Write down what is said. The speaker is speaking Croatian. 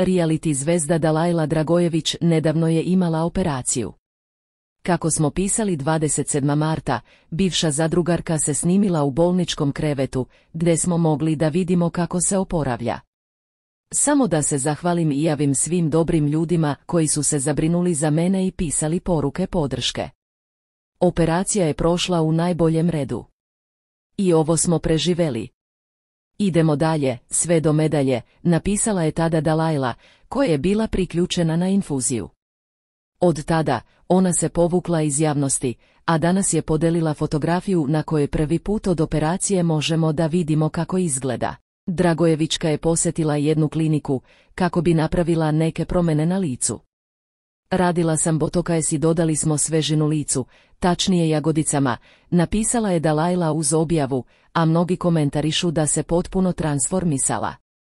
Reality zvezda Dalajla Dragojević nedavno je imala operaciju. Kako smo pisali 27. marta, bivša zadrugarka se snimila u bolničkom krevetu, gdje smo mogli da vidimo kako se oporavlja. Samo da se zahvalim i javim svim dobrim ljudima koji su se zabrinuli za mene i pisali poruke podrške. Operacija je prošla u najboljem redu. I ovo smo preživeli. Idemo dalje, sve do medalje, napisala je tada Dalajla, koja je bila priključena na infuziju. Od tada, ona se povukla iz javnosti, a danas je podelila fotografiju na kojoj prvi put od operacije možemo da vidimo kako izgleda. Dragojevička je posjetila jednu kliniku, kako bi napravila neke promene na licu. Radila sam botokajs i dodali smo svežinu licu, tačnije jagodicama, napisala je Dalajla uz objavu, a mnogi komentarišu da se potpuno transformisala.